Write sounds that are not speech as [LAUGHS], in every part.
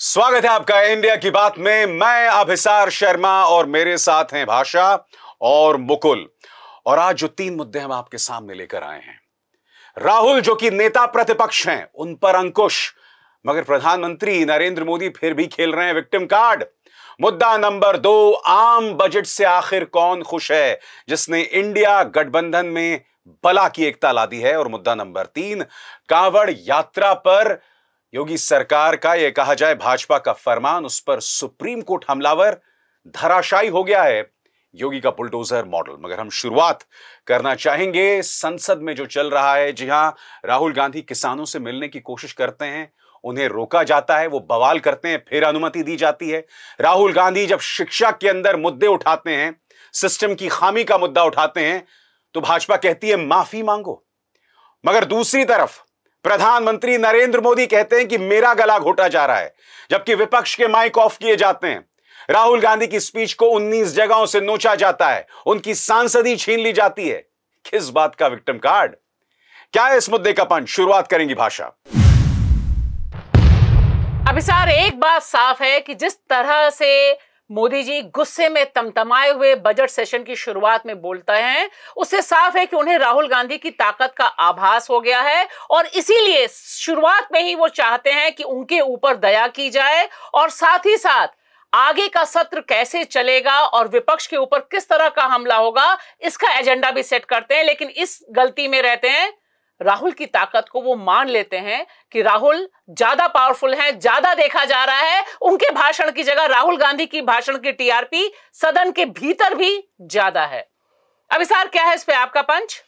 स्वागत है आपका इंडिया की बात में मैं अभिसार शर्मा और मेरे साथ हैं भाषा और मुकुल और आज जो तीन मुद्दे हम आपके सामने लेकर आए हैं राहुल जो कि नेता प्रतिपक्ष हैं उन पर अंकुश मगर प्रधानमंत्री नरेंद्र मोदी फिर भी खेल रहे हैं विक्टिम कार्ड मुद्दा नंबर दो आम बजट से आखिर कौन खुश है जिसने इंडिया गठबंधन में बला की एकता ला दी है और मुद्दा नंबर तीन कांवड़ यात्रा पर योगी सरकार का यह कहा जाए भाजपा का फरमान उस पर सुप्रीम कोर्ट हमलावर धराशायी हो गया है योगी का बुलडोजर मॉडल मगर हम शुरुआत करना चाहेंगे संसद में जो चल रहा है जी हां राहुल गांधी किसानों से मिलने की कोशिश करते हैं उन्हें रोका जाता है वो बवाल करते हैं फिर अनुमति दी जाती है राहुल गांधी जब शिक्षा के अंदर मुद्दे उठाते हैं सिस्टम की खामी का मुद्दा उठाते हैं तो भाजपा कहती है माफी मांगो मगर दूसरी तरफ प्रधानमंत्री नरेंद्र मोदी कहते हैं कि मेरा गला घोटा जा रहा है जबकि विपक्ष के माइक ऑफ किए जाते हैं राहुल गांधी की स्पीच को 19 जगहों से नोचा जाता है उनकी सांसदी छीन ली जाती है किस बात का विक्टिम कार्ड क्या है इस मुद्दे का पंच शुरुआत करेंगी भाषा अभिसार एक बात साफ है कि जिस तरह से मोदी जी गुस्से में तमतमाए हुए बजट सेशन की शुरुआत में बोलते हैं उससे साफ है कि उन्हें राहुल गांधी की ताकत का आभास हो गया है और इसीलिए शुरुआत में ही वो चाहते हैं कि उनके ऊपर दया की जाए और साथ ही साथ आगे का सत्र कैसे चलेगा और विपक्ष के ऊपर किस तरह का हमला होगा इसका एजेंडा भी सेट करते हैं लेकिन इस गलती में रहते हैं राहुल की ताकत को वो मान लेते हैं कि राहुल ज्यादा पावरफुल हैं ज्यादा देखा जा रहा है उनके भाषण की जगह राहुल गांधी की भाषण की टीआरपी सदन के भीतर भी ज्यादा है अभिसार क्या है इस पे आपका पंच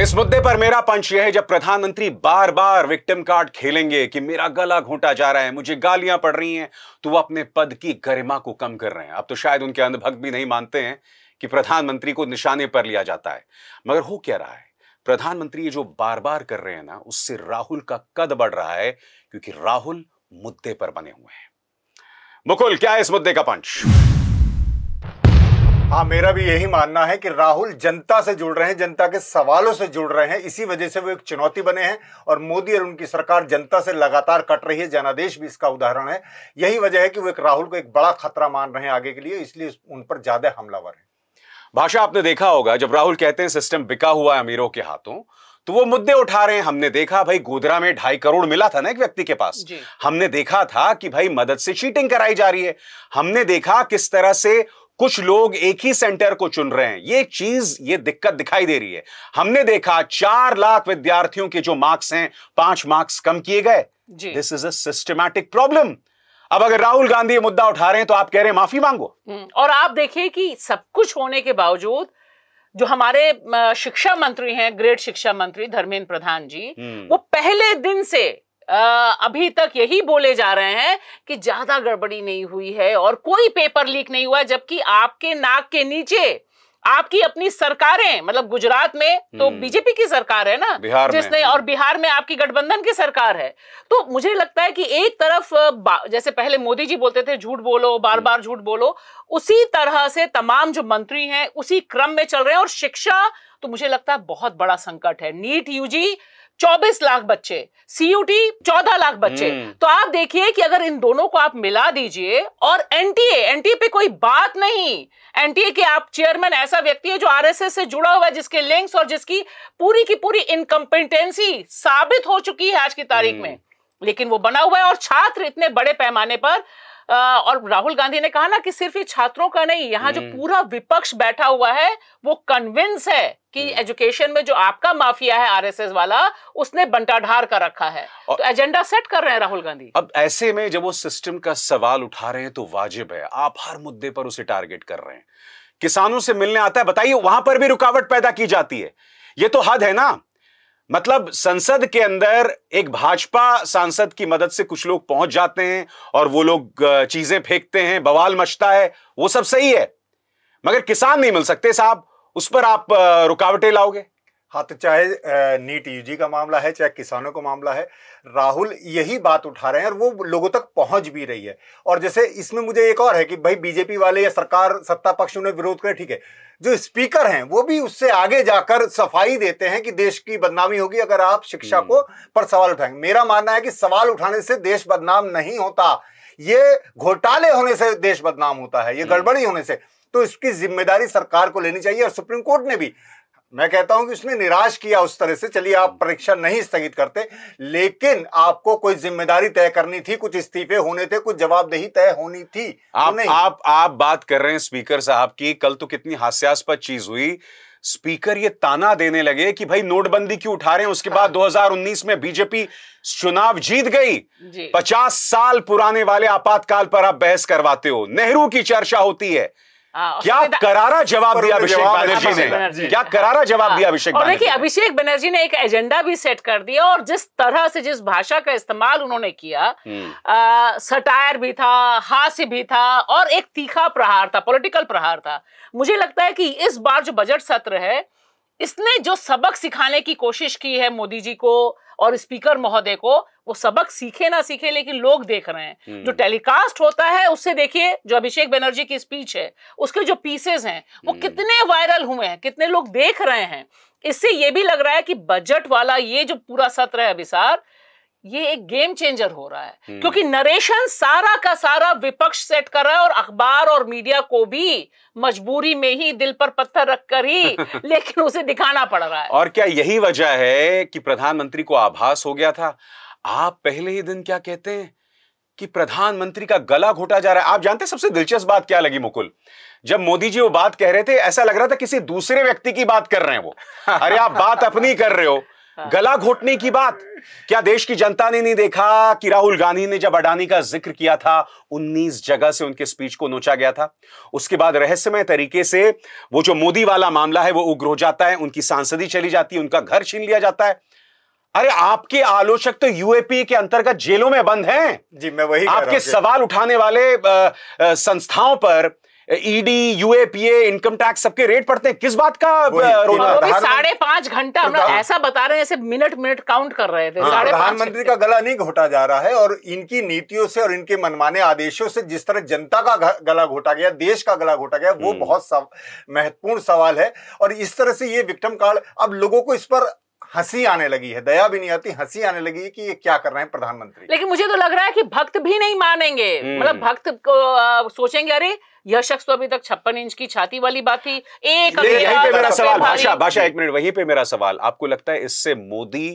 इस मुद्दे पर मेरा पंच यह है जब प्रधानमंत्री बार बार विक्टिम कार्ड खेलेंगे कि मेरा गला घोटा जा रहा है मुझे गालियां पड़ रही हैं तो वो अपने पद की गरिमा को कम कर रहे हैं अब तो शायद उनके अंधभक्त भी नहीं मानते हैं कि प्रधानमंत्री को निशाने पर लिया जाता है मगर हो क्या रहा है प्रधानमंत्री ये जो बार बार कर रहे हैं ना उससे राहुल का कद बढ़ रहा है क्योंकि राहुल मुद्दे पर बने हुए हैं मुकुल क्या है इस मुद्दे का पंच हाँ मेरा भी यही मानना है कि राहुल जनता से जुड़ रहे हैं जनता के सवालों से जुड़ रहे हैं इसी वजह से वो एक चुनौती बने हैं और मोदी और उनकी सरकार जनता से लगातार कट रही है जनादेश भी इसका उदाहरण है यही वजह है कि वो एक राहुल को एक बड़ा खतरा मान रहे हैं आगे के लिए इसलिए उन पर ज्यादा हमलावर है भाषा आपने देखा होगा जब राहुल कहते हैं सिस्टम बिका हुआ है अमीरों के हाथों तो वो मुद्दे उठा रहे हैं हमने देखा भाई गोदरा में ढाई करोड़ मिला था ना एक व्यक्ति के पास हमने देखा था कि भाई मदद से चीटिंग कराई जा रही है हमने देखा किस तरह से कुछ लोग एक ही सेंटर को चुन रहे हैं ये चीज ये दिक्कत दिखाई दे रही है हमने देखा चार लाख विद्यार्थियों के जो मार्क्स हैं पांच मार्क्स कम किए गए this is a systematic problem अब अगर राहुल गांधी मुद्दा उठा रहे हैं तो आप कह रहे हैं माफी मांगो हम्म, और आप देखिए कि सब कुछ होने के बावजूद जो हमारे शिक्षा मंत्री हैं ग्रेट शिक्षा मंत्री धर्मेंद्र प्रधान जी हम्म। वो पहले दिन से अभी तक यही बोले जा रहे हैं कि ज्यादा गड़बड़ी नहीं हुई है और कोई पेपर लीक नहीं हुआ जबकि आपके नाक के नीचे आपकी अपनी सरकारें मतलब गुजरात में तो हम्म। बीजेपी की सरकार है ना बिहार जिसने हम्म। और बिहार में आपकी गठबंधन की सरकार है तो मुझे लगता है कि एक तरफ जैसे पहले मोदी जी बोलते थे झूठ बोलो बार बार हम्म। झूठ बोलो उसी तरह से तमाम जो मंत्री हैं उसी क्रम में चल रहे हैं और शिक्षा तो मुझे लगता है बहुत बड़ा संकट है नीट यूजी 24 लाख बच्चे सीयूटी 14 लाख बच्चे हम्म। तो आप देखिए कि अगर इन दोनों को आप मिला दीजिए और एनटीए एनटीए पे कोई बात नहीं एनटीए के आप चेयरमैन ऐसा व्यक्ति है जो आरएसएस से जुड़ा हुआ है जिसके लिंक्स और जिसकी पूरी की पूरी इनकम्पिटेंसी साबित हो चुकी है आज की तारीख हम्म। में लेकिन वो बना हुआ है और छात्र इतने बड़े पैमाने पर और राहुल गांधी ने कहा ना कि सिर्फ छात्रों का नहीं यहाँ जो हम्म। पूरा विपक्ष बैठा हुआ है वो कन्विंस है कि एजुकेशन हम्म। में जो आपका माफिया है आरएसएस वाला उसने बंटाढार कर रखा है तो एजेंडा सेट कर रहे हैं राहुल गांधी अब ऐसे में जब वो सिस्टम का सवाल उठा रहे हैं तो वाजिब है आप हर मुद्दे पर उसे टारगेट कर रहे हैं किसानों से मिलने आता है बताइए वहां पर भी रुकावट पैदा की जाती है ये तो हद है ना मतलब संसद के अंदर एक भाजपा सांसद की मदद से कुछ लोग पहुंच जाते हैं और वो लोग चीजें फेंकते हैं बवाल मचता है वो सब सही है मगर किसान नहीं मिल सकते साहब उस पर आप रुकावटें लाओगे हाँ तो चाहे नीट यूजी का मामला है चाहे किसानों का मामला है राहुल यही बात उठा रहे हैं और वो लोगों तक पहुंच भी रही है और जैसे इसमें मुझे एक और है कि भाई बीजेपी वाले या सरकार सत्ता पक्ष उन्हें विरोध करे ठीक है जो स्पीकर हैं वो भी उससे आगे जाकर सफाई देते हैं कि देश की बदनामी होगी अगर आप शिक्षा को हम्म। पर सवाल उठाएंगे मेरा मानना है कि सवाल उठाने से देश बदनाम नहीं होता ये घोटाले होने से देश बदनाम होता है ये हम्म। गड़बड़ी होने से तो इसकी जिम्मेदारी सरकार को लेनी चाहिए और सुप्रीम कोर्ट ने भी मैं कहता हूं कि उसने निराश किया उस तरह से चलिए आप परीक्षा नहीं स्थगित करते लेकिन आपको कोई जिम्मेदारी तय करनी थी कुछ इस्तीफे होने थे कुछ जवाबदेही तय होनी थी आप, तो आप आप बात कर रहे हैं स्पीकर साहब की कल तो कितनी हास्यास्पद चीज हुई स्पीकर ये ताना देने लगे कि भाई नोटबंदी क्यों उठा रहे हैं उसके बाद 2019 में बीजेपी चुनाव जीत गई पचास साल पुराने वाले आपातकाल पर आप बहस करवाते हो नेहरू की चर्चा होती है हाँ, क्या करारा जवाब दिया अभिषेक बनर्जी ने क्या करारा जवाब दिया अभिषेक और देखिए अभिषेक बनर्जी ने एक एजेंडा भी सेट कर दिया और जिस तरह से जिस भाषा का इस्तेमाल उन्होंने किया हम्म। सटायर भी था हास्य भी था और एक तीखा प्रहार था पॉलिटिकल प्रहार था मुझे लगता है कि इस बार जो बजट सत्र है इसने जो सबक सिखाने की कोशिश की है मोदी जी को और स्पीकर महोदय को वो सबक सीखे ना सीखे लेकिन लोग देख रहे हैं जो हम्म। टेलीकास्ट होता है उससे देखिए जो अभिषेक बनर्जी की स्पीच है उसके जो पीसेस हैं वो हम्म। कितने वायरल हुए हैं कितने लोग देख रहे हैं इससे ये भी लग रहा है कि बजट वाला ये जो पूरा सत्र है अभिसार ये एक गेम चेंजर हो रहा है हम्म। क्योंकि नरेशन सारा का सारा विपक्ष सेट कर रहा है और अखबार और मीडिया को भी मजबूरी में ही दिल पर पत्थर रखकर ही [LAUGHS] लेकिन उसे दिखाना पड़ रहा है और क्या यही वजह है कि प्रधानमंत्री को आभास हो गया था आप पहले ही दिन क्या कहते हैं कि प्रधानमंत्री का गला घोटा जा रहा है आप जानते सबसे दिलचस्प बात क्या लगी मुकुल जब मोदी जी वो बात कह रहे थे ऐसा लग रहा था किसी दूसरे व्यक्ति की बात कर रहे हैं वो [LAUGHS] अरे आप बात अपनी कर रहे हो हाँ। गला घोटने की बात क्या देश की जनता ने नहीं देखा कि राहुल गांधी ने जब अडानी का जिक्र किया था 19 जगह से उनके स्पीच को नोचा गया था उसके बाद रहस्यमय तरीके से वो जो मोदी वाला मामला है वो उग्र हो जाता है उनकी सांसदी चली जाती है उनका घर छीन लिया जाता है अरे आपके आलोचक तो यूएपी के अंतर्गत जेलों में बंद हैं जी मैं वही आपके सवाल उठाने वाले आ, आ, संस्थाओं पर ईडी यूएपीए इनकम टैक्स सबके रेट पड़ते हैं किस बात का साढ़े पांच घंटा हम ऐसा बता रहे हैं जैसे मिनट मिनट काउंट कर रहे थे हाँ, प्रधानमंत्री का गला नहीं घोटा जा रहा है और इनकी नीतियों से और इनके मनमाने आदेशों से जिस तरह जनता का गला घोटा गया देश का गला घोटा गया वो हम्म। बहुत महत्वपूर्ण सवाल है और इस तरह से ये विक्रम कार्ड अब लोगों को इस पर हंसी आने लगी है दया भी नहीं आती हंसी आने लगी है कि ये क्या कर रहे हैं प्रधानमंत्री लेकिन मुझे तो लग रहा है कि भक्त भी नहीं मानेंगे हम्म। मतलब भक्त को सोचेंगे अरे यह शख्स तो अभी तक छप्पन इंच की छाती वाली बात थी एक यही पे मेरा सवाल भाषा भाषा एक मिनट वहीं पे मेरा सवाल आपको लगता है इससे मोदी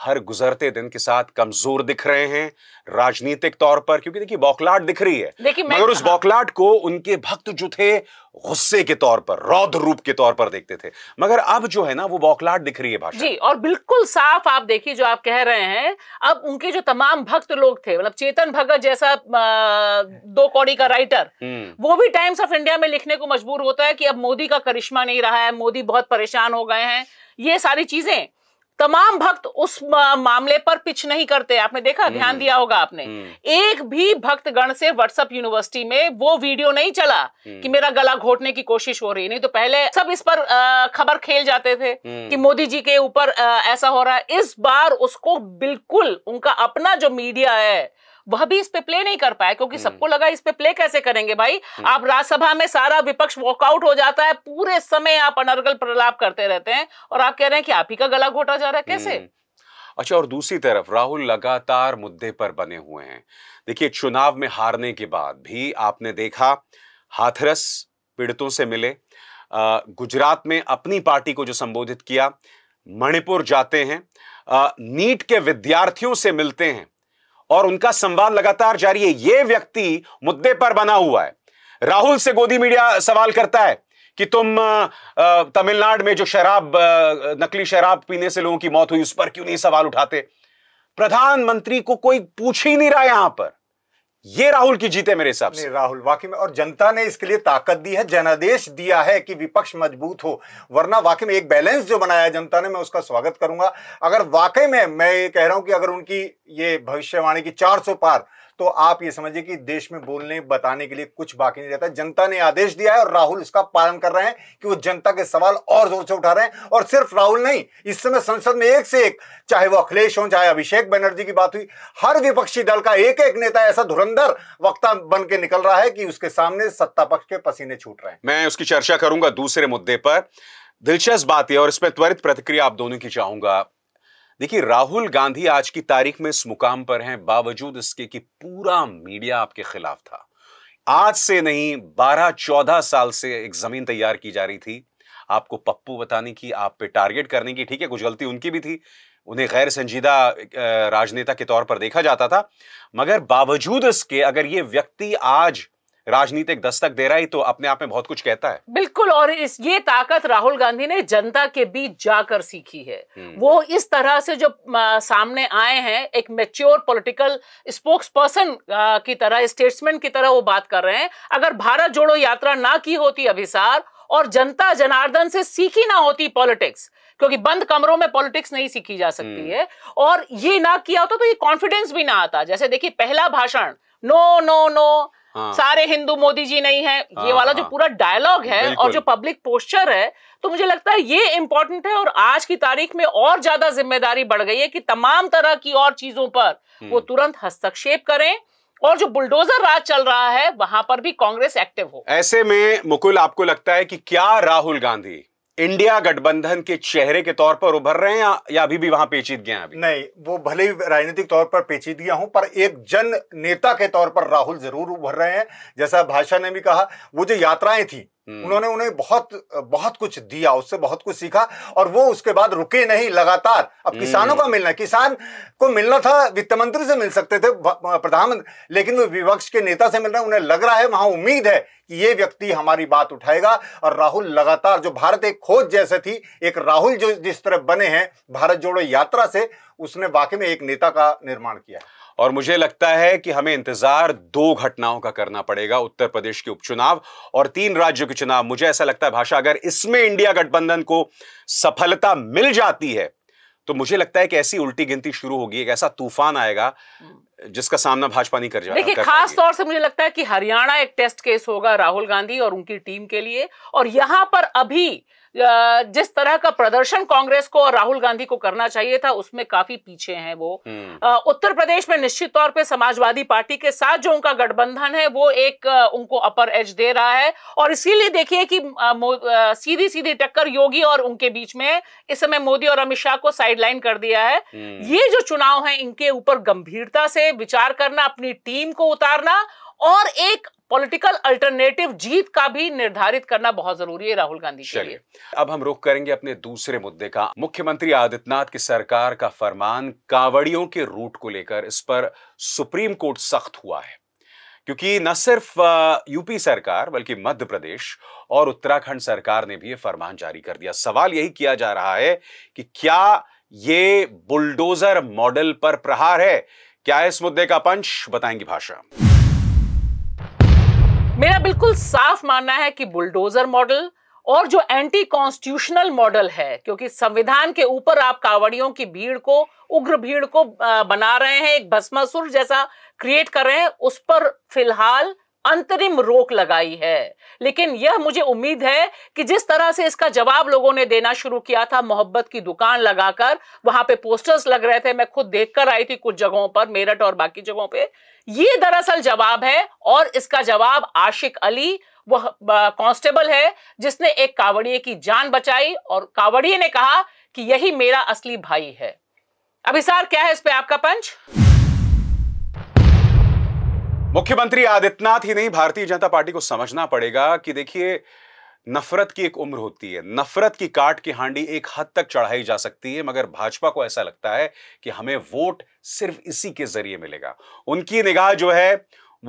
हर गुजरते दिन के साथ कमजोर दिख रहे हैं राजनीतिक तौर पर क्योंकि देखिए बौखलाट दिख रही है मगर उस बौखलाट को उनके भक्त जो थे गुस्से के तौर पर रौद्र रूप के तौर पर देखते थे मगर अब जो है ना वो बौखलाट दिख रही है भाषा जी और बिल्कुल साफ आप देखिए जो आप कह रहे हैं अब उनके जो तमाम भक्त लोग थे मतलब चेतन भगत जैसा दो कौड़ी का राइटर हम्म। वो भी टाइम्स ऑफ इंडिया में लिखने को मजबूर होता है कि अब मोदी का करिश्मा नहीं रहा है मोदी बहुत परेशान हो गए हैं ये सारी चीजें तमाम भक्त उस मामले पर पिच नहीं करते आपने देखा हम्म। ध्यान दिया होगा आपने हम्म। एक भी भक्त गण से व्हाट्सएप यूनिवर्सिटी में वो वीडियो नहीं चला हम्म। कि मेरा गला घोटने की कोशिश हो रही नहीं तो पहले सब इस पर खबर खेल जाते थे कि मोदी जी के ऊपर ऐसा हो रहा है इस बार उसको बिल्कुल उनका अपना जो मीडिया है वह भी इस पे प्ले नहीं कर पाया क्योंकि हम्म। सबको लगा इस पे प्ले कैसे करेंगे भाई हम्म। आप राज्यसभा में सारा विपक्ष वॉकआउट हो जाता है पूरे समय आप अनर्गल प्रलाप करते रहते हैं और आप कह रहे हैं कि आप ही का गला घोटा जा रहा है कैसे हम्म। अच्छा और दूसरी तरफ राहुल लगातार मुद्दे पर बने हुए हैं देखिए चुनाव में हारने के बाद भी आपने देखा हाथरस पीड़ितों से मिले गुजरात में अपनी पार्टी को जो संबोधित किया मणिपुर जाते हैं नीट के विद्यार्थियों से मिलते हैं और उनका संवाद लगातार जारी है यह व्यक्ति मुद्दे पर बना हुआ है राहुल से गोदी मीडिया सवाल करता है कि तुम तमिलनाडु में जो शराब नकली शराब पीने से लोगों की मौत हुई उस पर क्यों नहीं सवाल उठाते प्रधानमंत्री को कोई पूछ ही नहीं रहा यहां पर ये राहुल की जीत है मेरे हिसाब से राहुल वाकई में और जनता ने इसके लिए ताकत दी है जनादेश दिया है कि विपक्ष मजबूत हो वरना वाकई में एक बैलेंस जो बनाया है जनता ने मैं उसका स्वागत करूंगा अगर वाकई में मैं ये कह रहा हूं कि अगर उनकी ये भविष्यवाणी की 400 पार तो आप ये समझिए कि देश में बोलने बताने के लिए कुछ बाकी नहीं रहता जनता ने आदेश दिया है और राहुल इसका पालन कर रहे हैं कि वो जनता के सवाल और जोर से उठा रहे हैं और सिर्फ राहुल नहीं इस समय संसद में एक से एक चाहे वो अखिलेश हो चाहे अभिषेक बनर्जी की बात हुई हर विपक्षी दल का एक एक नेता ऐसा धुरंधर वक्ता बन के निकल रहा है कि उसके सामने सत्ता पक्ष के पसीने छूट रहे हैं मैं उसकी चर्चा करूंगा दूसरे मुद्दे पर दिलचस्प बात यह और इसमें त्वरित प्रतिक्रिया आप दोनों की चाहूंगा देखिए राहुल गांधी आज की तारीख में इस मुकाम पर हैं बावजूद इसके कि पूरा मीडिया आपके खिलाफ था आज से नहीं 12-14 साल से एक जमीन तैयार की जा रही थी आपको पप्पू बताने की आप पे टारगेट करने की ठीक है कुछ गलती उनकी भी थी उन्हें गैर संजीदा राजनेता के तौर पर देखा जाता था मगर बावजूद इसके अगर ये व्यक्ति आज राजनीतिक दस्तक दे रहा है तो अपने आप में बहुत कुछ कहता है बिल्कुल और इस ये ताकत राहुल गांधी ने जनता के बीच जाकर सीखी है हम्म। वो इस तरह से जो सामने आए हैं एक मेच्योर पॉलिटिकल स्पोक्स पर्सन की तरह स्टेट्समैन की तरह वो बात कर रहे हैं अगर भारत जोड़ो यात्रा ना की होती अभिसार और जनता जनार्दन से सीखी ना होती पॉलिटिक्स क्योंकि बंद कमरों में पॉलिटिक्स नहीं सीखी जा सकती हम्म। है और ये ना किया होता तो ये कॉन्फिडेंस भी ना आता जैसे देखिए पहला भाषण नो नो नो हाँ। सारे हिंदू मोदी जी नहीं है हाँ, ये वाला जो हाँ। पूरा डायलॉग है और जो पब्लिक पोस्चर है तो मुझे लगता है ये इंपॉर्टेंट है और आज की तारीख में और ज्यादा जिम्मेदारी बढ़ गई है कि तमाम तरह की और चीजों पर हम्म। वो तुरंत हस्तक्षेप करें और जो बुलडोजर राज चल रहा है वहां पर भी कांग्रेस एक्टिव हो ऐसे में मुकुल आपको लगता है कि क्या राहुल गांधी इंडिया गठबंधन के चेहरे के तौर पर उभर रहे हैं या, या अभी भी वहां गया अभी नहीं वो भले ही राजनीतिक तौर पर पेचीदगियां हों पर एक जन नेता के तौर पर राहुल जरूर उभर रहे हैं जैसा भाषा ने भी कहा वो जो यात्राएं थी हम्म। उन्होंने उन्हें बहुत बहुत कुछ दिया उससे बहुत कुछ सीखा और वो उसके बाद रुके नहीं लगातार अब हम्म। किसानों का मिलना किसान को मिलना था वित्त मंत्री से मिल सकते थे प्रधानमंत्री लेकिन वो विपक्ष के नेता से मिल रहे उन्हें लग रहा है वहां उम्मीद है कि ये व्यक्ति हमारी बात उठाएगा और राहुल लगातार जो भारत एक खोज जैसे थी एक राहुल जो जिस तरह बने हैं भारत जोड़ो यात्रा से उसने वाकई में एक नेता का निर्माण किया है और मुझे लगता है कि हमें इंतजार दो घटनाओं का करना पड़ेगा उत्तर प्रदेश के उपचुनाव और तीन राज्यों के चुनाव मुझे ऐसा लगता है भाषा अगर इसमें इंडिया गठबंधन को सफलता मिल जाती है तो मुझे लगता है कि ऐसी उल्टी गिनती शुरू होगी एक ऐसा तूफान आएगा हम्म। जिसका सामना भाजपा नहीं कर देखिए खास तौर से मुझे लगता है कि हरियाणा एक टेस्ट केस होगा राहुल गांधी और उनकी टीम के लिए और यहां पर अभी जिस तरह का प्रदर्शन कांग्रेस को और राहुल गांधी को करना चाहिए था उसमें काफी पीछे हैं वो हम्म। उत्तर प्रदेश में निश्चित तौर पे समाजवादी पार्टी के साथ जो उनका गठबंधन है वो एक उनको अपर एज दे रहा है और इसीलिए देखिए कि सीधी सीधी टक्कर योगी और उनके बीच में इस समय मोदी और अमित शाह को साइडलाइन कर दिया है हम्म। ये जो चुनाव है इनके ऊपर गंभीरता से विचार करना अपनी टीम को उतारना और एक पॉलिटिकल अल्टरनेटिव जीत का भी निर्धारित करना बहुत जरूरी है राहुल गांधी के लिए अब हम रुख करेंगे अपने दूसरे मुद्दे का मुख्यमंत्री आदित्यनाथ की सरकार का फरमान कावड़ियों के रूट को लेकर इस पर सुप्रीम कोर्ट सख्त हुआ है क्योंकि न सिर्फ यूपी सरकार बल्कि मध्य प्रदेश और उत्तराखंड सरकार ने भी यह फरमान जारी कर दिया सवाल यही किया जा रहा है कि क्या ये बुलडोजर मॉडल पर प्रहार है क्या इस मुद्दे का पंच बताएंगी भाषा मेरा बिल्कुल साफ मानना है कि बुलडोजर मॉडल और जो एंटी कॉन्स्टिट्यूशनल मॉडल है क्योंकि संविधान के ऊपर आप कावड़ियों की भीड़ को उग्र भीड़ को बना रहे हैं एक भस्मासुर जैसा क्रिएट कर रहे हैं उस पर फिलहाल अंतरिम रोक लगाई है लेकिन यह मुझे उम्मीद है कि जिस तरह से इसका जवाब लोगों ने देना शुरू किया था मोहब्बत की दुकान लगाकर वहां पे पोस्टर्स लग रहे थे मैं खुद देखकर आई थी कुछ जगहों पर मेरठ और बाकी जगहों पे ये दरअसल जवाब है और इसका जवाब आशिक अली वह कांस्टेबल है जिसने एक कावड़िए की जान बचाई और कावड़िए ने कहा कि यही मेरा असली भाई है अभिसार क्या है इस पे आपका पंच मुख्यमंत्री आदित्यनाथ ही नहीं भारतीय जनता पार्टी को समझना पड़ेगा कि देखिए नफरत की एक उम्र होती है नफरत की काट की हांडी एक हद तक चढ़ाई जा सकती है मगर भाजपा को ऐसा लगता है कि हमें वोट सिर्फ इसी के जरिए मिलेगा उनकी निगाह जो है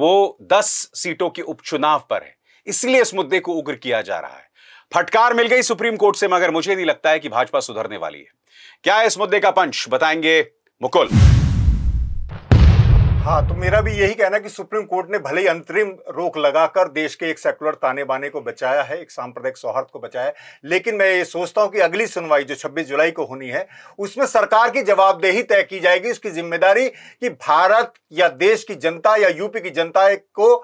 वो दस सीटों के उपचुनाव पर है इसलिए इस मुद्दे को उग्र किया जा रहा है फटकार मिल गई सुप्रीम कोर्ट से मगर मुझे नहीं लगता है कि भाजपा सुधरने वाली है क्या है इस मुद्दे का पंच बताएंगे मुकुल हाँ तो मेरा भी यही कहना है कि सुप्रीम कोर्ट ने भले ही अंतरिम रोक लगाकर देश के एक सेकुलर ताने बाने को बचाया है एक सांप्रदायिक सौहार्द को बचाया है लेकिन मैं ये सोचता हूँ कि अगली सुनवाई जो 26 जुलाई को होनी है उसमें सरकार की जवाबदेही तय की जाएगी उसकी जिम्मेदारी कि भारत या देश की जनता या यूपी की जनता को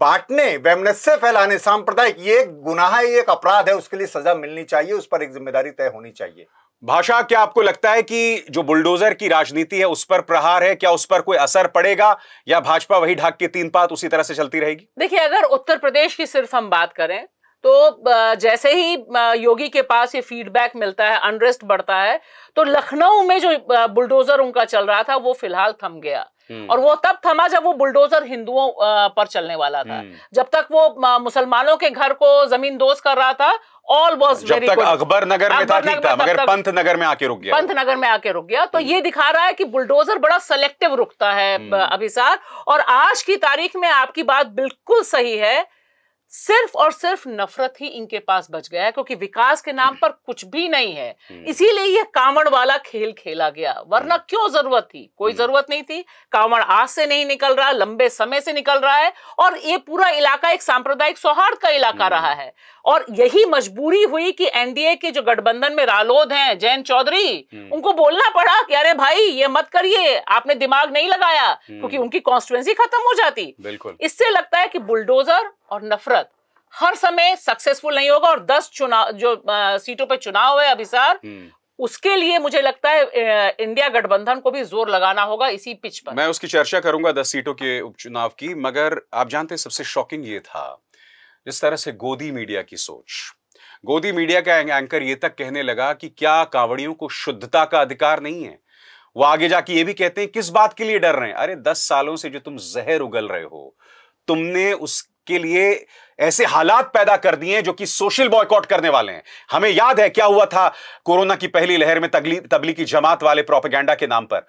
बांटने वैमनस्य फैलाने सांप्रदायिक ये एक गुनाह है ये एक अपराध है उसके लिए सजा मिलनी चाहिए उस पर एक जिम्मेदारी तय होनी चाहिए भाषा क्या आपको लगता है कि जो बुलडोजर की राजनीति है उस पर प्रहार है क्या उस पर कोई असर पड़ेगा या भाजपा वही ढाक के तीन पात उसी तरह से चलती रहेगी देखिए अगर उत्तर प्रदेश की सिर्फ हम बात करें तो जैसे ही योगी के पास ये फीडबैक मिलता है अनरेस्ट बढ़ता है तो लखनऊ में जो बुलडोजर उनका चल रहा था वो फिलहाल थम गया हम्म। और वो तब थमा जब वो बुलडोजर हिंदुओं पर चलने वाला था हम्म। जब तक वो मुसलमानों के घर को जमीन दोस्त कर रहा था ऑल वॉज वेरी तक अकबर नगर में था ठीक था मगर पंत नगर में आके रुक गया पंत नगर में आके रुक गया तो हम्म। ये दिखा रहा है कि बुलडोजर बड़ा सेलेक्टिव रुकता है अभिसार और आज की तारीख में आपकी बात बिल्कुल सही है सिर्फ और सिर्फ नफरत ही इनके पास बच गया है क्योंकि विकास के नाम पर कुछ भी नहीं है हम्म। इसीलिए यह कांवड़ वाला खेल खेला गया वरना हम्म। क्यों जरूरत थी कोई हम्म। जरूरत नहीं थी कांवड़ आज से नहीं निकल रहा लंबे समय से निकल रहा है और ये पूरा इलाका एक सांप्रदायिक सौहार्द का इलाका रहा है और यही मजबूरी हुई कि एनडीए के जो गठबंधन में रालोद हैं जैन चौधरी उनको बोलना पड़ा कि अरे भाई ये मत करिए आपने दिमाग नहीं लगाया क्योंकि उनकी कॉन्स्टिट्युएंसी खत्म हो जाती बिल्कुल इससे लगता है कि बुलडोजर और नफरत हर समय सक्सेसफुल नहीं होगा और 10 चुनाव जो आ, सीटों पे चुनाव है अभी सर हम्म। उसके लिए मुझे लगता है इंडिया गठबंधन को भी जोर लगाना होगा इसी पिच पर मैं उसकी चर्चा करूंगा दस सीटों के उपचुनाव की मगर आप जानते सबसे शॉकिंग ये था जिस तरह से गोदी मीडिया की सोच गोदी मीडिया का एंकर ये तक कहने लगा कि क्या कांवड़ियों को शुद्धता का अधिकार नहीं है वो आगे जाके ये भी कहते हैं किस बात के लिए डर रहे हैं अरे दस सालों से जो तुम जहर उगल रहे हो तुमने उस के लिए ऐसे हालात पैदा कर दिए जो कि सोशल बॉयकॉट करने वाले हैं हमें याद है क्या हुआ था कोरोना की पहली लहर में तबलीगी जमात वाले प्रोपेगेंडा के नाम पर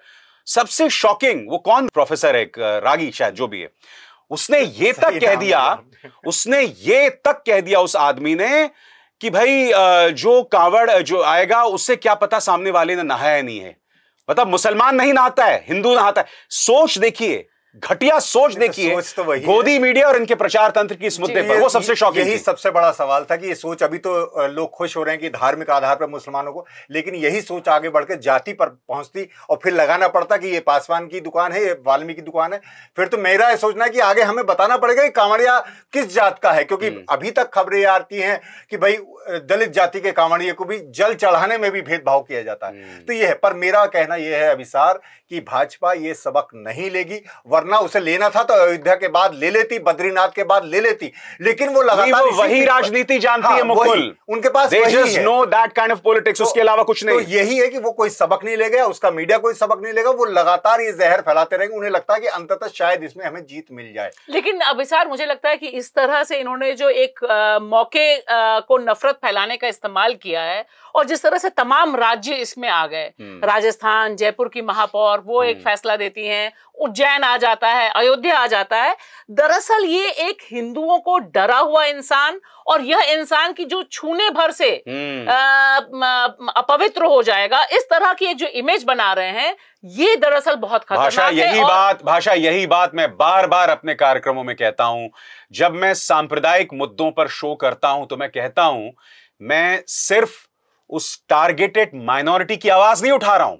सबसे शॉकिंग वो कौन प्रोफेसर है रागी शायद जो भी है उसने ये तक कह दिया उसने ये तक कह दिया उस आदमी ने कि भाई जो कावड़ जो आएगा उससे क्या पता सामने वाले ने नहाया नहीं है मतलब मुसलमान नहीं नहाता है हिंदू नहाता है सोच देखिए घटिया सोच तो देखी सोच तो वही गोदी मीडिया और इनके प्रचार तंत्र की इस मुद्दे पर वो सबसे शौकीन यही सबसे बड़ा सवाल था कि ये सोच अभी तो लोग खुश हो रहे हैं कि धार्मिक आधार पर मुसलमानों को लेकिन यही सोच आगे बढ़कर जाति पर पहुंचती और फिर लगाना पड़ता कि ये पासवान की दुकान है ये वाल्मीकि की दुकान है फिर तो मेरा यह सोचना है कि आगे हमें बताना पड़ेगा कि कांवड़िया किस जात का है क्योंकि हम्म। अभी तक खबरें आती हैं कि भाई दलित जाति के कांवड़िए को भी जल चढ़ाने में भी भेदभाव किया जाता है हम्म। तो यह है पर मेरा कहना यह है अभिसार कि भाजपा ये सबक नहीं लेगी वरना उसे लेना था तो अयोध्या के बाद ले लेती बद्रीनाथ के बाद ले लेती लेकिन वो लगातार वही, वही राजनीति जानती हाँ, है मुकुल उनके पास no that kind of politics उसके अलावा कुछ तो नहीं यही है कि वो कोई सबक नहीं ले गया उसका मीडिया कोई सबक नहीं लेगा वो लगातार ये जहर फैलाते रहेंगे उन्हें लगता है कि अंततः शायद इसमें हमें जीत मिल जाए लेकिन अभिसार मुझे लगता है कि इस तरह से इन्होंने जो एक मौके को नफरत दहशत फैलाने का इस्तेमाल किया है और जिस तरह से तमाम राज्य इसमें आ गए हम्म। राजस्थान जयपुर की महापौर वो एक हम्म। फैसला देती हैं उज्जैन आ जाता है अयोध्या आ जाता है दरअसल ये एक हिंदुओं को डरा हुआ इंसान और यह इंसान की जो छूने भर से हम्म। अपवित्र हो जाएगा इस तरह की जो इमेज बना रहे हैं ये दरअसल बहुत खतरनाक भाषा यही बात भाषा यही बात मैं बार बार अपने कार्यक्रमों में कहता हूं जब मैं सांप्रदायिक मुद्दों पर शो करता हूं तो मैं कहता हूं मैं सिर्फ उस टारगेटेड माइनॉरिटी की आवाज नहीं उठा रहा हूं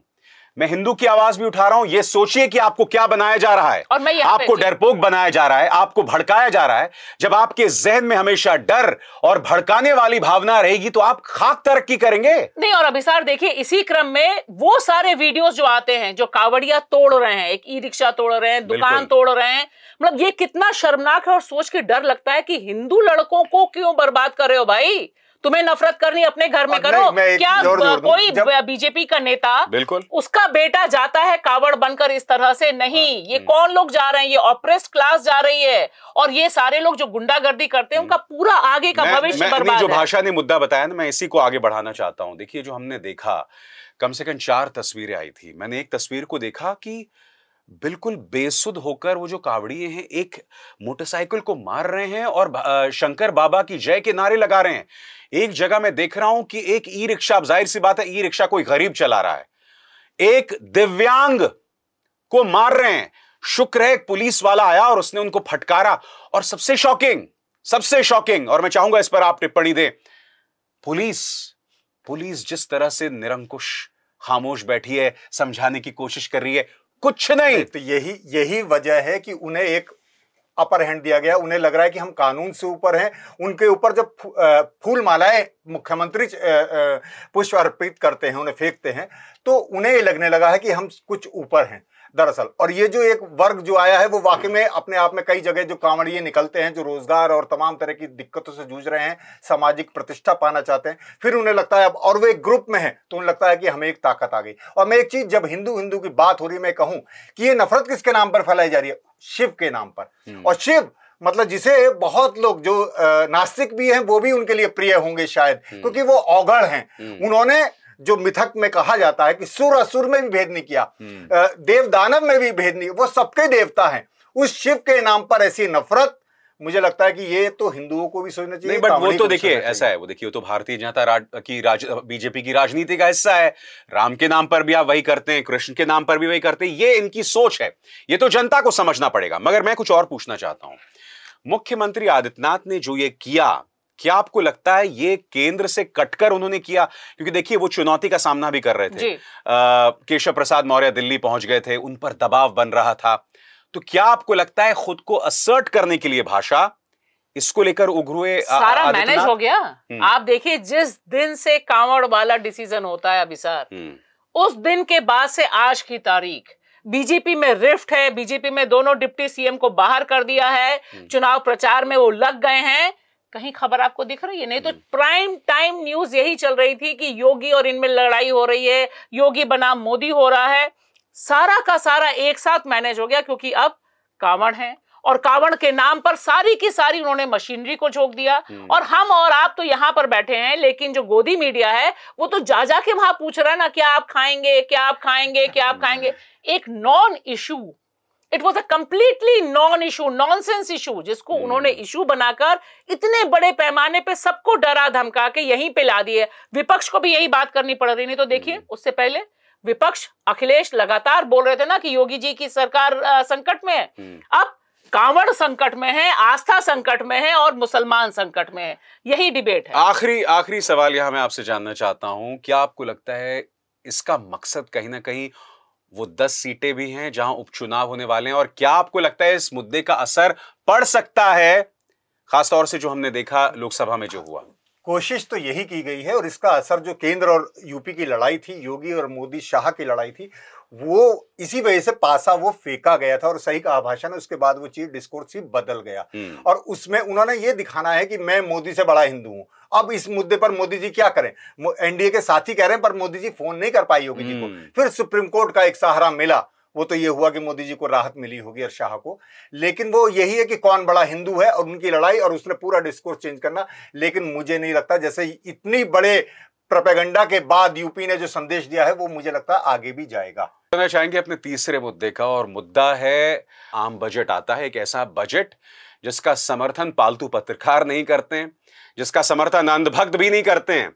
मैं हिंदू की आवाज भी उठा रहा हूं ये सोचिए कि आपको क्या बनाया जा रहा है और मैं आपको डरपोक बनाया जा रहा है आपको भड़काया जा रहा है जब आपके जहन में हमेशा डर और भड़काने वाली भावना रहेगी तो आप खाक तरक्की करेंगे नहीं और अभिसार देखिए इसी क्रम में वो सारे वीडियोस जो आते हैं जो कावड़िया तोड़ रहे हैं एक ई रिक्शा तोड़ रहे हैं दुकान तोड़ रहे हैं मतलब ये कितना शर्मनाक है और सोच के डर लगता है कि हिंदू लड़कों को क्यों बर्बाद कर रहे हो भाई तुम्हें नफरत करनी अपने घर में करो क्या कोई बीजेपी का नेता बिल्कुल उसका बेटा जाता है कावड़ बनकर इस तरह से नहीं हाँ, ये हम्म। कौन लोग जा रहे हैं ये ऑपरेस्ट क्लास जा रही है और ये सारे लोग जो गुंडागर्दी करते हैं हम्म। उनका पूरा आगे का भविष्य जो भाषा ने मुद्दा बताया ना मैं इसी को आगे बढ़ाना चाहता हूँ देखिए जो हमने देखा कम से कम चार तस्वीरें आई थी मैंने एक तस्वीर को देखा कि बिल्कुल बेसुध होकर वो जो कावड़िए हैं एक मोटरसाइकिल को मार रहे हैं और शंकर बाबा की जय के नारे लगा रहे हैं एक जगह मैं देख रहा हूं कि एक ई रिक्शा अब जाहिर सी बात है ई रिक्शा कोई गरीब चला रहा है एक दिव्यांग को मार रहे हैं शुक्र है पुलिस वाला आया और उसने उनको फटकारा और सबसे शॉकिंग सबसे शॉकिंग और मैं चाहूंगा इस पर आप टिप्पणी दें पुलिस पुलिस जिस तरह से निरंकुश खामोश बैठी है समझाने की कोशिश कर रही है कुछ नहीं तो यही यही वजह है कि उन्हें एक अपर हैंड दिया गया उन्हें लग रहा है कि हम कानून से ऊपर हैं उनके ऊपर जब फूल मालाएं मुख्यमंत्री पुष्प अर्पित करते हैं उन्हें फेंकते हैं तो उन्हें ये लगने लगा है कि हम कुछ ऊपर हैं दरअसल और ये जो एक वर्ग जो आया है वो वाकई में अपने आप में कई जगह जो कांवड़िए निकलते हैं जो रोजगार और तमाम तरह की दिक्कतों से जूझ रहे हैं सामाजिक प्रतिष्ठा पाना चाहते हैं फिर उन्हें लगता है अब और वो एक ग्रुप में है तो उन्हें लगता है कि हमें एक ताकत आ गई और मैं एक चीज जब हिंदू हिंदू की बात हो रही मैं कहूं कि ये नफरत किसके नाम पर फैलाई जा रही है शिव के नाम पर हम्म। और शिव मतलब जिसे बहुत लोग जो नास्तिक भी हैं वो भी उनके लिए प्रिय होंगे शायद हम्म। क्योंकि वो अवगढ़ हैं हम्म। उन्होंने जो मिथक में कहा जाता है कि सुर असुर में भी भेद नहीं किया हम्म। देव दानव में भी भेद नहीं वो सबके देवता हैं उस शिव के नाम पर ऐसी नफरत मुझे लगता है कि ये तो हिंदुओं को भी सोचना चाहिए नहीं बट वो तो देखिए ऐसा है वो देखिए वो तो भारतीय जनता राज, की राज बीजेपी की राजनीति का हिस्सा है राम के नाम पर भी आप वही करते हैं कृष्ण के नाम पर भी वही करते हैं ये इनकी सोच है ये तो जनता को समझना पड़ेगा मगर मैं कुछ और पूछना चाहता हूं मुख्यमंत्री आदित्यनाथ ने जो ये किया क्या आपको लगता है ये केंद्र से कटकर उन्होंने किया क्योंकि देखिए वो चुनौती का सामना भी कर रहे थे केशव प्रसाद मौर्य दिल्ली पहुंच गए थे उन पर दबाव बन रहा था तो क्या आपको लगता है खुद को असर्ट करने के लिए भाषा इसको लेकर उघरुए सारा मैनेज हो गया हम्म। आप देखिए जिस दिन से कांवड़ वाला डिसीजन होता है सर हम्म। उस दिन के बाद से आज की तारीख बीजेपी में रिफ्ट है बीजेपी में दोनों डिप्टी सीएम को बाहर कर दिया है हम्म। चुनाव प्रचार में वो लग गए हैं कहीं खबर आपको दिख रही है नहीं तो प्राइम टाइम न्यूज यही चल रही थी कि योगी और इनमें लड़ाई हो रही है योगी बनाम मोदी हो रहा है सारा का सारा एक साथ मैनेज हो गया क्योंकि अब कावड़ है और कावड़ के नाम पर सारी की सारी उन्होंने मशीनरी को झोंक दिया हम्म। और हम और आप तो यहां पर बैठे हैं लेकिन जो गोदी मीडिया है वो तो जा जाके वहां पूछ रहा है ना क्या आप खाएंगे क्या आप खाएंगे क्या आप हम्म। खाएंगे एक non issue it was a completely non issue non sense issue जिसको hmm. उन्होंने इशू बनाकर इतने बड़े पैमाने पे सबको डरा धमका के यहीं पे ला दिए विपक्ष को भी यही बात करनी पड़ रही नहीं तो देखिए hmm. उससे पहले विपक्ष अखिलेश लगातार बोल रहे थे ना कि योगी जी की सरकार आ, संकट में है hmm. अब कांवड़ संकट में है आस्था संकट में है और मुसलमान संकट में है यही डिबेट है आखिरी आखिरी सवाल यहां मैं आपसे जानना चाहता हूं क्या आपको लगता है इसका मकसद कहीं ना कहीं वो दस सीटें भी हैं जहां उपचुनाव होने वाले हैं और क्या आपको लगता है इस मुद्दे का असर पड़ सकता है खासतौर से जो हमने देखा लोकसभा में जो हुआ कोशिश तो यही की गई है और इसका असर जो केंद्र और यूपी की लड़ाई थी योगी और मोदी शाह की लड़ाई थी वो इसी वजह से पासा वो फेंका गया था और सही का आभाषण उसके बाद वो चीज डिस्कोर्स ही बदल गया हम्म। और उसमें उन्होंने ये दिखाना है कि मैं मोदी से बड़ा हिंदू हूं अब इस मुद्दे पर मोदी जी क्या करें एनडीए के साथी कह रहे हैं पर मोदी जी फोन नहीं कर पाई योगी जी को हम्म। फिर सुप्रीम कोर्ट का एक सहारा मिला वो तो ये हुआ कि मोदी जी को राहत मिली होगी और शाह को लेकिन वो यही है कि कौन बड़ा हिंदू है और उनकी लड़ाई और उसने पूरा डिस्कोर्स चेंज करना लेकिन मुझे नहीं लगता जैसे इतनी बड़े प्रपेगंडा के बाद यूपी ने जो संदेश दिया है वो मुझे लगता है आगे भी जाएगा चाहेंगे अपने तीसरे मुद्दे का और मुद्दा है आम बजट आता है एक ऐसा बजट जिसका समर्थन पालतू पत्रकार नहीं करते हैं जिसका समर्थन अंधभक्त भी नहीं करते हैं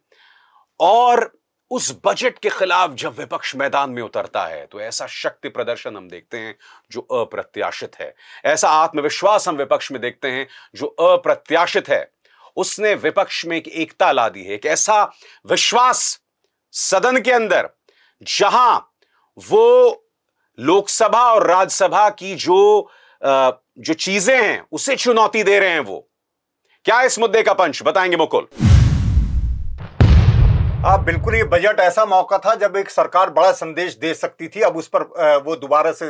और उस बजट के खिलाफ जब विपक्ष मैदान में उतरता है तो ऐसा शक्ति प्रदर्शन हम देखते हैं जो अप्रत्याशित है ऐसा आत्मविश्वास हम विपक्ष में देखते हैं जो अप्रत्याशित है उसने विपक्ष में एक एकता ला दी है एक ऐसा विश्वास सदन के अंदर जहां वो लोकसभा और राज्यसभा की जो जो चीजें हैं उसे चुनौती दे रहे हैं वो क्या इस मुद्दे का पंच बताएंगे मुकुल आप बिल्कुल ये बजट ऐसा मौका था जब एक सरकार बड़ा संदेश दे सकती थी अब उस पर वो दोबारा से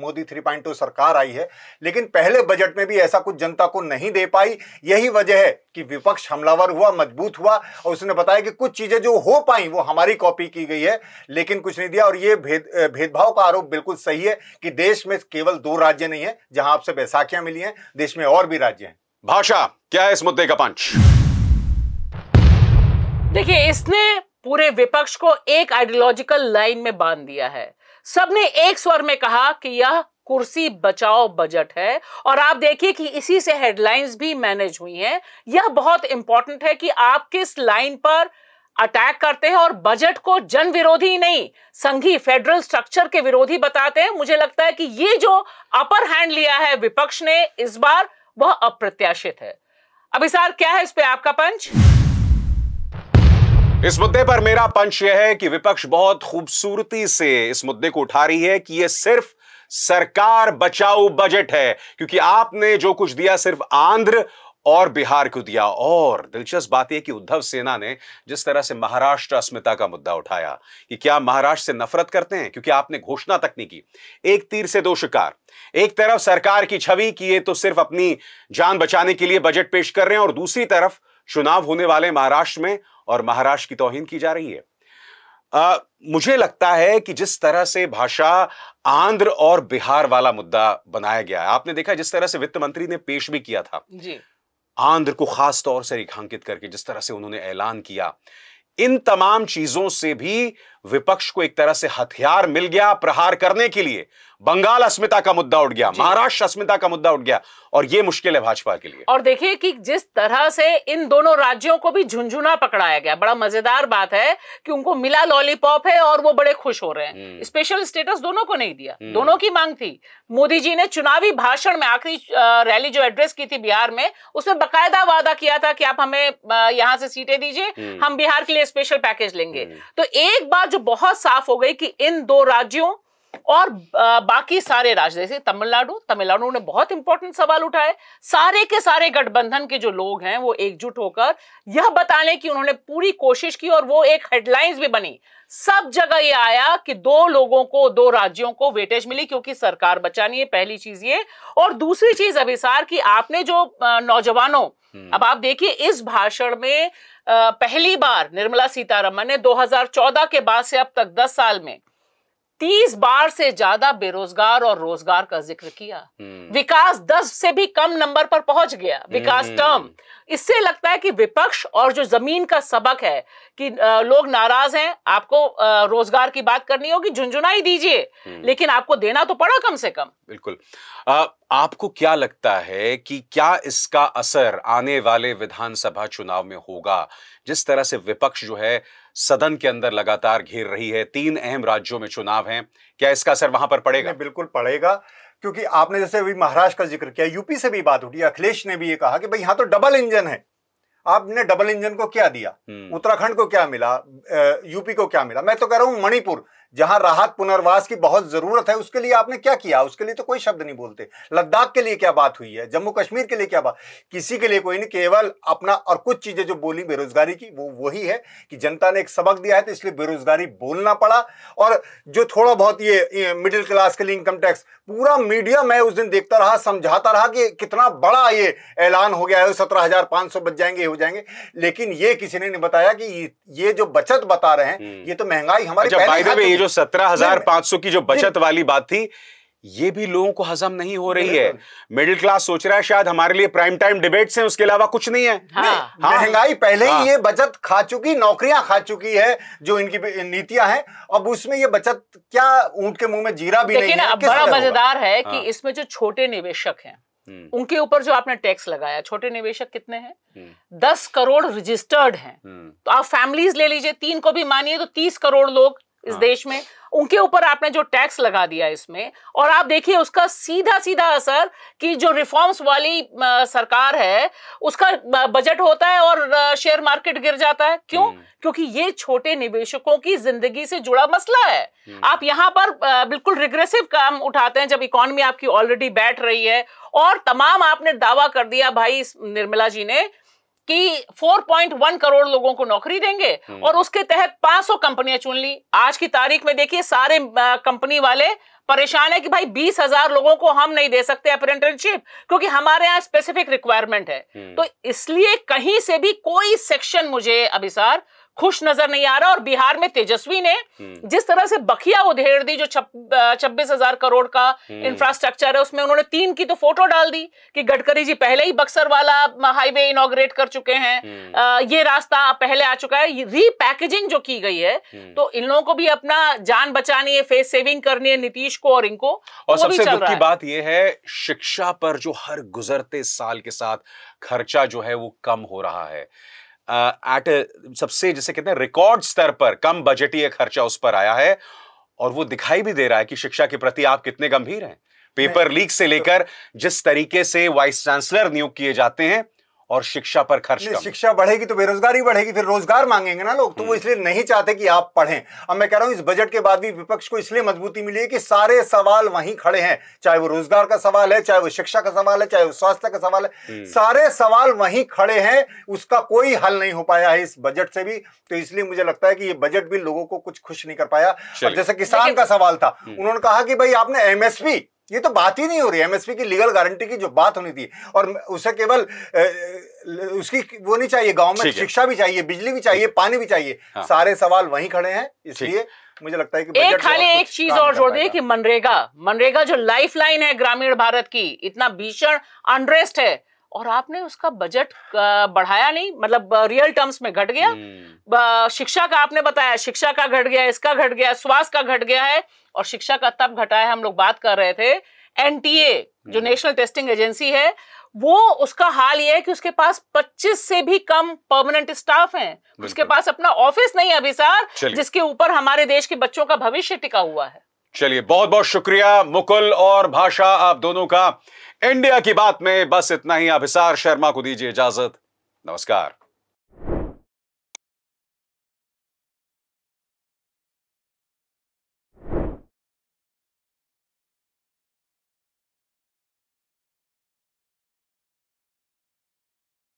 मोदी थ्री पॉइंट टू सरकार आई है लेकिन पहले बजट में भी ऐसा कुछ जनता को नहीं दे पाई यही वजह है कि विपक्ष हमलावर हुआ मजबूत हुआ और उसने बताया कि कुछ चीज़ें जो हो पाई वो हमारी कॉपी की गई है लेकिन कुछ नहीं दिया और ये भेद भेदभाव का आरोप बिल्कुल सही है कि देश में केवल दो राज्य नहीं है जहां आपसे बैसाखियां मिली हैं देश में और भी राज्य हैं भाषा क्या है इस मुद्दे का पंच देखिए इसने पूरे विपक्ष को एक आइडियोलॉजिकल लाइन में बांध दिया है सबने एक स्वर में कहा कि यह कुर्सी बचाओ बजट है और आप देखिए कि इसी से हेडलाइंस भी मैनेज हुई हैं यह बहुत इंपॉर्टेंट है कि आप किस लाइन पर अटैक करते हैं और बजट को जन विरोधी नहीं संघी फेडरल स्ट्रक्चर के विरोधी बताते हैं मुझे लगता है कि ये जो अपर हैंड लिया है विपक्ष ने इस बार वह अप्रत्याशित है अभिसार क्या है इस पे आपका पंच इस मुद्दे पर मेरा पंच यह है कि विपक्ष बहुत खूबसूरती से इस मुद्दे को उठा रही है कि यह सिर्फ सरकार बचाओ बजट है क्योंकि आपने जो कुछ दिया सिर्फ आंध्र और बिहार को दिया और दिलचस्प बात यह कि उद्धव सेना ने जिस तरह से महाराष्ट्र अस्मिता का मुद्दा उठाया कि क्या महाराष्ट्र से नफरत करते हैं क्योंकि आपने घोषणा तक नहीं की एक तीर से दो शिकार एक तरफ सरकार की छवि कि ये तो सिर्फ अपनी जान बचाने के लिए बजट पेश कर रहे हैं और दूसरी तरफ चुनाव होने वाले महाराष्ट्र में और महाराष्ट्र की तोहिन की जा रही है आ, मुझे लगता है कि जिस तरह से भाषा आंध्र और बिहार वाला मुद्दा बनाया गया है आपने देखा जिस तरह से वित्त मंत्री ने पेश भी किया था जी आंध्र को खास तौर से रेखांकित करके जिस तरह से उन्होंने ऐलान किया इन तमाम चीजों से भी विपक्ष को एक तरह से हथियार मिल गया प्रहार करने के लिए बंगाल अस्मिता का मुद्दा उठ गया महाराष्ट्र अस्मिता का मुद्दा उठ गया और ये मुश्किल है भाजपा के लिए और देखिए कि जिस तरह से इन दोनों राज्यों को भी झुंझुना पकड़ाया गया बड़ा मजेदार बात है कि उनको मिला लॉलीपॉप है और वो बड़े खुश हो रहे हैं हम्म। स्पेशल स्टेटस दोनों को नहीं दिया हम्म। दोनों की मांग थी मोदी जी ने चुनावी भाषण में आखिरी रैली जो एड्रेस की थी बिहार में उसमें बाकायदा वादा किया था कि आप हमें यहां से सीटें दीजिए हम्म। हम बिहार के लिए स्पेशल पैकेज लेंगे तो एक बात आज बहुत साफ हो गई कि इन दो राज्यों और बाकी सारे राज्य जैसे तमिलनाडु तमिलनाडु ने बहुत इंपॉर्टेंट सवाल उठाए सारे के सारे गठबंधन के जो लोग हैं वो एकजुट होकर यह बताने की उन्होंने पूरी कोशिश की और वो एक हेडलाइंस भी बनी सब जगह ये आया कि दो लोगों को दो राज्यों को वेटेज मिली क्योंकि सरकार बचानी है पहली चीज ये और दूसरी चीज अभिसार की आपने जो नौजवानों हम्म। अब आप देखिए इस भाषण में पहली बार निर्मला सीतारमन ने 2014 के बाद से अब तक 10 साल में तीस बार से ज्यादा बेरोजगार और रोजगार का जिक्र किया हम्म। विकास दस से भी कम नंबर पर पहुंच गया विकास हम्म। टर्म इससे लगता है कि विपक्ष और जो जमीन का सबक है कि लोग नाराज हैं आपको रोजगार की बात करनी होगी झुंझुनाई दीजिए हम्म। लेकिन आपको देना तो पड़ा कम से कम बिल्कुल आपको क्या लगता है कि क्या इसका असर आने वाले विधानसभा चुनाव में होगा जिस तरह से विपक्ष जो है सदन के अंदर लगातार घेर रही है तीन अहम राज्यों में चुनाव हैं क्या इसका असर वहां पर पड़ेगा बिल्कुल पड़ेगा क्योंकि आपने जैसे अभी महाराष्ट्र का जिक्र किया यूपी से भी बात उठी अखिलेश ने भी ये कहा कि भाई यहां तो डबल इंजन है आपने डबल इंजन को क्या दिया हम्म। उत्तराखंड को क्या मिला यूपी को क्या मिला मैं तो कह रहा हूं मणिपुर जहां राहत पुनर्वास की बहुत जरूरत है उसके लिए आपने क्या किया उसके लिए तो कोई शब्द नहीं बोलते लद्दाख के लिए क्या बात हुई है जम्मू कश्मीर के लिए क्या बात किसी के लिए कोई नहीं केवल अपना और कुछ चीजें जो बोली बेरोजगारी की वो वही है कि जनता ने एक सबक दिया है तो इसलिए बेरोजगारी बोलना पड़ा और जो थोड़ा बहुत ये, ये मिडिल क्लास के लिए इनकम टैक्स पूरा मीडिया मैं उस दिन देखता रहा समझाता रहा कि कितना बड़ा ये ऐलान हो गया है सत्रह हजार पांच सौ बच जाएंगे हो जाएंगे लेकिन ये किसी ने नहीं बताया कि ये जो बचत बता रहे हैं हम्म। ये तो महंगाई हमारी अच्छा, जो सत्रह हजार पांच सौ की जो बचत वाली बात थी ये भी लोगों को हजम नहीं हो रही है मिडिल क्लास सोच रहा है शायद हमारे लिए प्राइम टाइम डिबेट्स हैं उसके अलावा कुछ नहीं है हाँ। हाँ। महंगाई पहले हाँ। ही ये बचत खा चुकी नौकरियां खा चुकी है जो इनकी नीतियां हैं अब उसमें ये बचत क्या ऊंट के मुंह में जीरा भी नहीं है बड़ा मजेदार है कि हाँ। इसमें जो छोटे निवेशक हैं हम्म। उनके ऊपर जो आपने टैक्स लगाया छोटे निवेशक कितने हैं हम्म। दस करोड़ रजिस्टर्ड हैं हम्म। तो आप फैमिलीज ले लीजिए तीन को भी मानिए तो तीस करोड़ लोग इस हाँ। देश में उनके ऊपर आपने जो टैक्स लगा दिया इसमें और आप देखिए उसका सीधा सीधा असर कि जो रिफॉर्म्स वाली सरकार है उसका बजट होता है और शेयर मार्केट गिर जाता है क्यों हम्म। क्योंकि ये छोटे निवेशकों की जिंदगी से जुड़ा मसला है हम्म। आप यहाँ पर बिल्कुल रिग्रेसिव काम उठाते हैं जब इकोनॉमी आपकी ऑलरेडी बैठ रही है और तमाम आपने दावा कर दिया भाई निर्मला जी ने कि 4.1 करोड़ लोगों को नौकरी देंगे हम्म। और उसके तहत 500 कंपनियां चुन ली आज की तारीख में देखिए सारे कंपनी वाले परेशान है कि भाई बीस हजार लोगों को हम नहीं दे सकते अप्रेंटिसशिप क्योंकि हमारे यहाँ स्पेसिफिक रिक्वायरमेंट है हम्म। तो इसलिए कहीं से भी कोई सेक्शन मुझे अभिसार खुश नजर नहीं आ रहा और बिहार में तेजस्वी ने हम्म। जिस तरह से बखिया उधेड़ दी जो छब्बीस हजार करोड़ का इंफ्रास्ट्रक्चर हम्म। है उसमें उन्होंने तीन की तो फोटो डाल दी कि गडकरी जी पहले ही बक्सर वाला हाईवे इनोग्रेट कर चुके हैं हम्म। ये रास्ता पहले आ चुका है रीपैकेजिंग जो की गई है तो इन लोगों को भी अपना जान बचानी है फेस सेविंग करनी है नीतीश को और इनको और सबसे दुख की बात यह है शिक्षा पर जो हर गुजरते साल के साथ खर्चा जो है वो कम हो रहा है एट uh, सबसे जैसे कहते हैं रिकॉर्ड स्तर पर कम बजटीय खर्चा उस पर आया है और वो दिखाई भी दे रहा है कि शिक्षा के प्रति आप कितने गंभीर हैं पेपर लीक से तो लेकर जिस तरीके से वाइस चांसलर नियुक्त किए जाते हैं और शिक्षा पर खर्च कम शिक्षा बढ़ेगी तो बेरोजगारी बढ़ेगी फिर रोजगार मांगेंगे ना लोग तो वो हम्म। इसलिए नहीं चाहते कि आप पढ़ें अब मैं कह रहा हूं इस बजट के बाद भी विपक्ष को इसलिए मजबूती मिली है कि सारे सवाल वहीं खड़े हैं चाहे वो रोजगार का सवाल है चाहे वो शिक्षा का सवाल है चाहे वो स्वास्थ्य का सवाल है हम्म। सारे सवाल वहीं खड़े हैं उसका कोई हल नहीं हो पाया है इस बजट से भी तो इसलिए मुझे लगता है कि ये बजट भी लोगों को कुछ खुश नहीं कर पाया जैसे किसान का सवाल था हम्म। उन्होंने कहा कि भाई आपने एमएसपी ये तो बात ही नहीं हो रही एमएसपी की लीगल गारंटी की जो बात होनी थी और उसे केवल उसकी वो नहीं चाहिए गांव में शिक्षा भी चाहिए बिजली भी चाहिए पानी भी चाहिए हाँ। सारे सवाल वहीं खड़े हैं इसलिए मुझे लगता है कि एक खाली एक चीज और जोड़ दे कि मनरेगा मनरेगा जो लाइफलाइन है ग्रामीण भारत की इतना भीषण अनरेस्ट है और आपने उसका बजट बढ़ाया नहीं मतलब रियल टर्म्स में घट गया हम्म। शिक्षा का आपने बताया शिक्षा का घट गया इसका घट गया स्वास्थ्य का घट गया है और शिक्षा का तब घटा है हम लोग बात कर रहे थे एनटीए जो नेशनल टेस्टिंग एजेंसी है वो उसका हाल ये है कि उसके पास 25 से भी कम परमानेंट स्टाफ हैं उसके पास अपना ऑफिस नहीं है अभी सर जिसके ऊपर हमारे देश के बच्चों का भविष्य टिका हुआ है चलिए बहुत बहुत शुक्रिया मुकुल और भाषा आप दोनों का इंडिया की बात में बस इतना ही आप हिसार शर्मा को दीजिए इजाजत नमस्कार